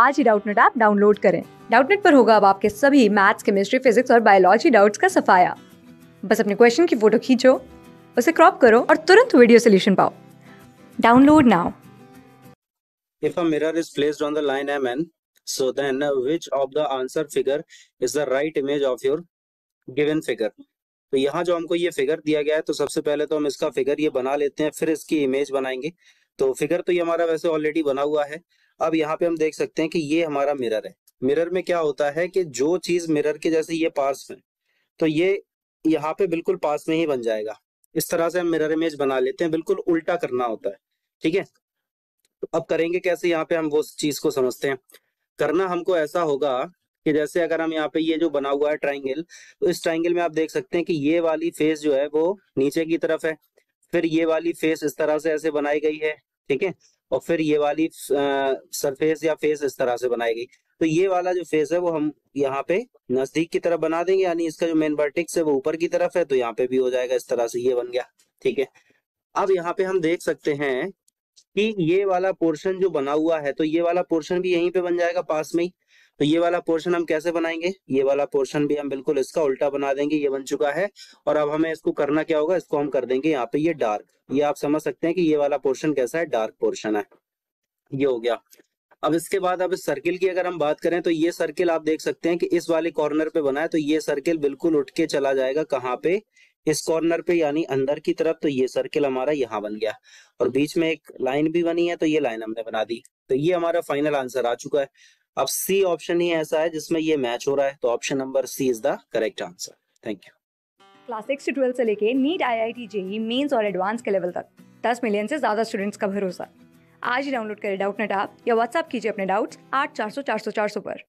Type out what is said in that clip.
आज ही Doubtnut app download करें डाउटनेट पर होगा अब आपके सभी मैथ्स केमिस्ट्री फिजिक्स और बायोलॉजी डाउट्स का सफाया बस अपने क्वेश्चन की फोटो खींचो उसे क्रॉप करो और तुरंत वीडियो सोल्यूशन पाओ download now If a mirror is placed on the line MN, so then which of the answer figure is the right image of your given figure? तो यहाँ जो हमको ये फिगर दिया गया है तो सबसे पहले तो हम इसका फिगर ये बना लेते हैं फिर इसकी इमेज बनाएंगे तो फिगर तो ये हमारा वैसे ऑलरेडी बना हुआ है अब यहाँ पे हम देख सकते हैं कि ये हमारा मिरर है मिरर में क्या होता है कि जो चीज मिरर के जैसे ये पास में तो ये यहाँ पे बिल्कुल पास में ही बन जाएगा इस तरह से हम मिरर इमेज बना लेते हैं बिल्कुल उल्टा करना होता है ठीक है तो अब करेंगे कैसे यहाँ पे हम वो चीज को समझते हैं करना हमको ऐसा होगा कि जैसे अगर हम यहाँ पे ये जो बना हुआ है ट्राइंगल तो इस ट्राइंगल में आप देख सकते हैं कि ये वाली फेस जो है वो नीचे की तरफ है फिर ये वाली फेस इस तरह से ऐसे बनाई गई है ठीक है और फिर ये वाली सरफेस या फेस इस तरह से बनाएगी तो ये वाला जो फेस है वो हम यहाँ पे नजदीक की तरफ बना देंगे यानी इसका जो मेन वर्टिक्स है वो ऊपर की तरफ है तो यहाँ पे भी हो जाएगा इस तरह से ये बन गया ठीक है अब यहाँ पे हम देख सकते हैं कि ये वाला पोर्शन जो बना हुआ है तो ये वाला पोर्शन भी यहीं पे बन जाएगा पास में ही तो ये वाला पोर्शन हम कैसे बनाएंगे ये वाला पोर्शन भी हम बिल्कुल इसका उल्टा बना देंगे ये बन चुका है और अब हमें इसको करना क्या होगा इसको हम कर देंगे यहाँ पे ये डार्क ये आप समझ सकते हैं कि ये वाला पोर्शन कैसा है डार्क पोर्शन है ये हो गया अब इसके बाद अब इस सर्किल की अगर हम बात करें तो ये सर्किल आप देख सकते हैं कि इस वाले कॉर्नर पे बना है तो ये सर्किल बिल्कुल उठ के चला जाएगा कहाँ पे इस कॉर्नर पे यानी अंदर की तरफ तो ये सर्किल हमारा यहाँ बन गया और बीच में एक लाइन भी बनी है तो ये लाइन हमने बना दी तो ये हमारा फाइनल आंसर आ चुका है अब सी ऑप्शन ही ऐसा है जिसमें ये मैच हो रहा है तो option number C is the correct answer thank you class six से ट्वेल्थ से लेके NEET I I T JEE mains और एडवांस के लेवल तक दस मिलियन से ज्यादा स्टूडेंट्स का भरोसा आज ही डाउनलोड करें डाउट नेट आप या व्हाट्सअप कीजिए अपने डाउट्स आठ चार सौ चार सौ चार सौ पर